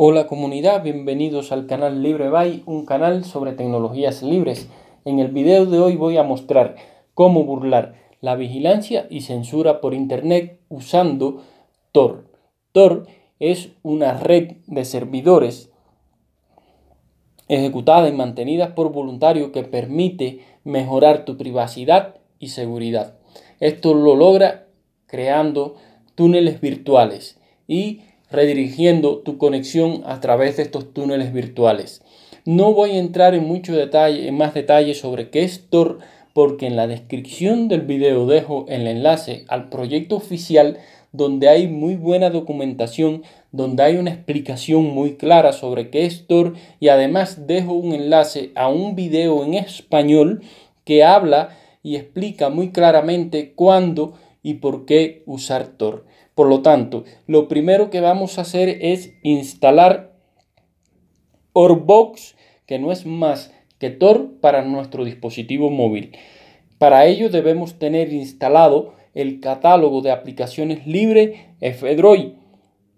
Hola comunidad, bienvenidos al canal LibreBy, un canal sobre tecnologías libres. En el video de hoy voy a mostrar cómo burlar la vigilancia y censura por Internet usando Tor. Tor es una red de servidores ejecutadas y mantenidas por voluntarios que permite mejorar tu privacidad y seguridad. Esto lo logra creando túneles virtuales y redirigiendo tu conexión a través de estos túneles virtuales. No voy a entrar en mucho detalle, en más detalle sobre qué es Tor, porque en la descripción del video dejo el enlace al proyecto oficial donde hay muy buena documentación, donde hay una explicación muy clara sobre qué es Tor y además dejo un enlace a un video en español que habla y explica muy claramente cuándo y por qué usar Tor. Por lo tanto, lo primero que vamos a hacer es instalar Orbox, que no es más que Tor para nuestro dispositivo móvil. Para ello debemos tener instalado el catálogo de aplicaciones libre F-Droid.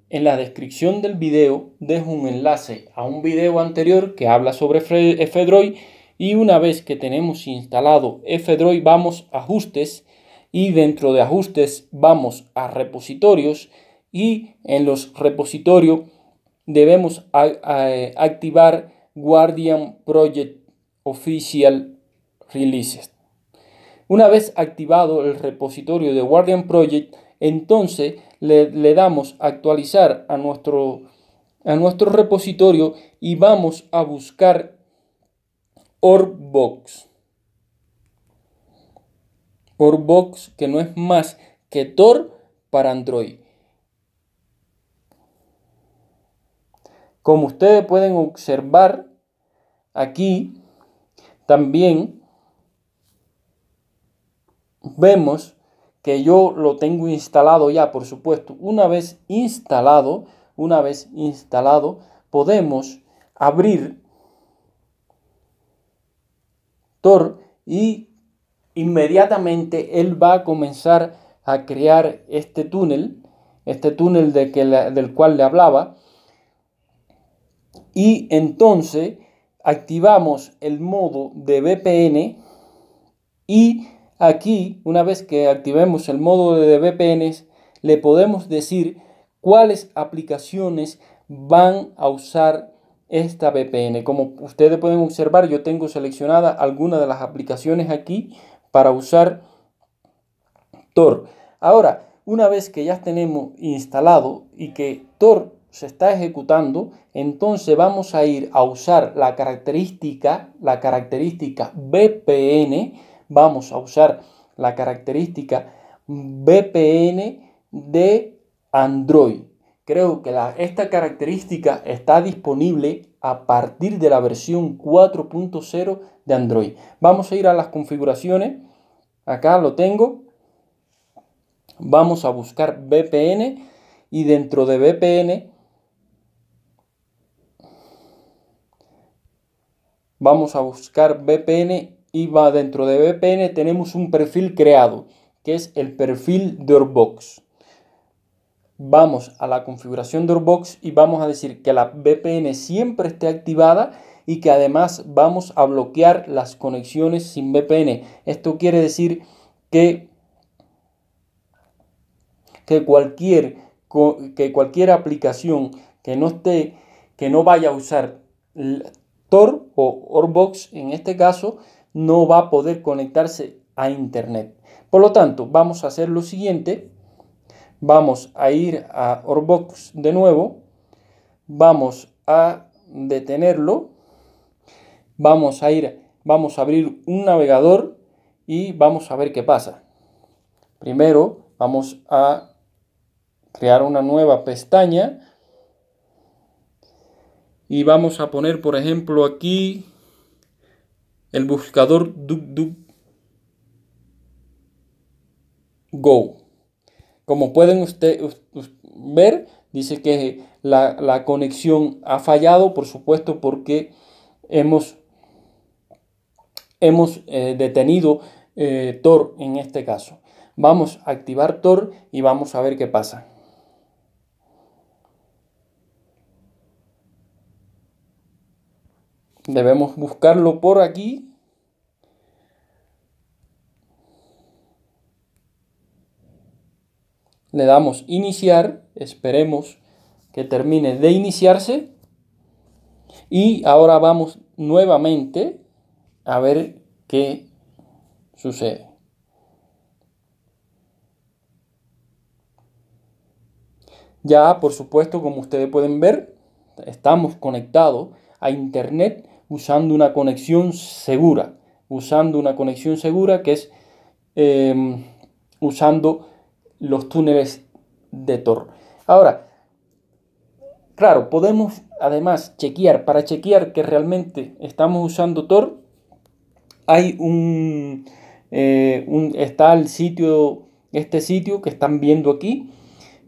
En la descripción del video dejo un enlace a un video anterior que habla sobre F-Droid y una vez que tenemos instalado F-Droid vamos a ajustes y dentro de ajustes vamos a repositorios y en los repositorios debemos activar Guardian Project Official Releases. Una vez activado el repositorio de Guardian Project, entonces le, damos actualizar a nuestro, a nuestro repositorio y vamos a buscar Orbox. Orbox, que no es más que Tor para Android. Como ustedes pueden observar aquí, también vemos que yo lo tengo instalado ya, por supuesto. Una vez instalado, una vez instalado, podemos abrir Tor y inmediatamente él va a comenzar a crear este túnel, este túnel de que del cual le hablaba, y entonces activamos el modo de VPN y aquí, una vez que activemos el modo de VPN, le podemos decir cuáles aplicaciones van a usar esta VPN. Como ustedes pueden observar, yo tengo seleccionada alguna de las aplicaciones aquí para usar Tor. Ahora, una vez que ya tenemos instalado y que Tor se está ejecutando, entonces vamos a ir a usar la característica, la característica VPN, vamos a usar la característica VPN de Android. Creo que esta característica está disponible a partir de la versión 4.0 de Android. Vamos a ir a las configuraciones. Acá lo tengo. Vamos a buscar VPN y dentro de VPN vamos a buscar VPN y va dentro de VPN tenemos un perfil creado que es el perfil de Orbox vamos a la configuración de Orbox y vamos a decir que la VPN siempre esté activada y que además vamos a bloquear las conexiones sin VPN. Esto quiere decir que, que, cualquier, que cualquier aplicación que no esté, que no vaya a usar Tor o Orbox en este caso, no va a poder conectarse a Internet. Por lo tanto, vamos a hacer lo siguiente Vamos a ir a Orbox de nuevo. Vamos a detenerlo. Vamos a ir, vamos a abrir un navegador y vamos a ver qué pasa. Primero vamos a crear una nueva pestaña y vamos a poner por ejemplo aquí el buscador DuckDuckGo. Go. Como pueden ustedes ver, dice que la, conexión ha fallado, por supuesto, porque hemos, hemos eh, detenido eh, Tor en este caso. Vamos a activar Tor y vamos a ver qué pasa. Debemos buscarlo por aquí le damos iniciar, esperemos que termine de iniciarse y ahora vamos nuevamente a ver qué sucede. Ya, por supuesto, como ustedes pueden ver, estamos conectados a Internet usando una conexión segura, usando una conexión segura que es em, usando los túneles de Tor. Ahora, claro, podemos además chequear, para chequear que realmente estamos usando Tor, hay un, eh, está el sitio, este sitio que están viendo aquí,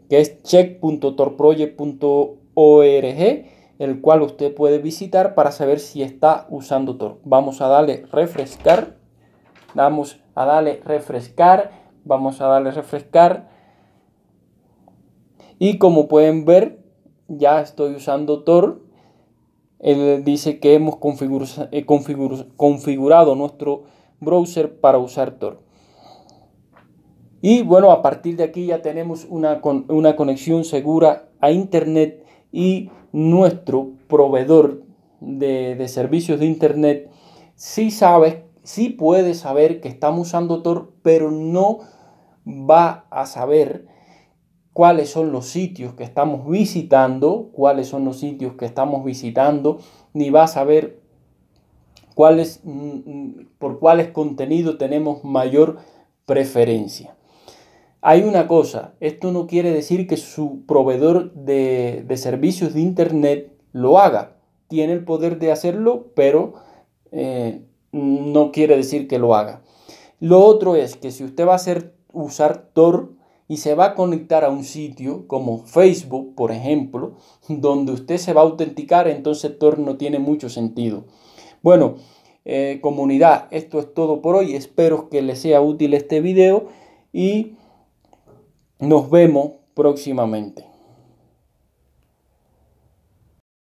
que es check.torproject.org, el cual usted puede visitar para saber si está usando Tor. Vamos a darle refrescar, vamos a darle refrescar Vamos a darle refrescar. Y como pueden ver, ya estoy usando Tor. Él dice que hemos eh, configurado nuestro browser para usar Tor. Y bueno, a partir de aquí ya tenemos una, una conexión segura a Internet y nuestro proveedor de, servicios de Internet sí sabe, sí puede saber que estamos usando Tor, pero no va a saber cuáles son los sitios que estamos visitando, cuáles son los sitios que estamos visitando, ni va a saber cuáles, mm, por cuáles contenidos tenemos mayor preferencia. Hay una cosa, esto no quiere decir que su proveedor de, servicios de Internet lo haga. Tiene el poder de hacerlo, pero eh, no quiere decir que lo haga. Lo otro es que si usted va a hacer usar Tor y se va a conectar a un sitio como Facebook, por ejemplo, donde usted se va a autenticar, entonces Tor no tiene mucho sentido. Bueno, eh, comunidad, esto es todo por hoy. Espero que les sea útil este video y nos vemos próximamente.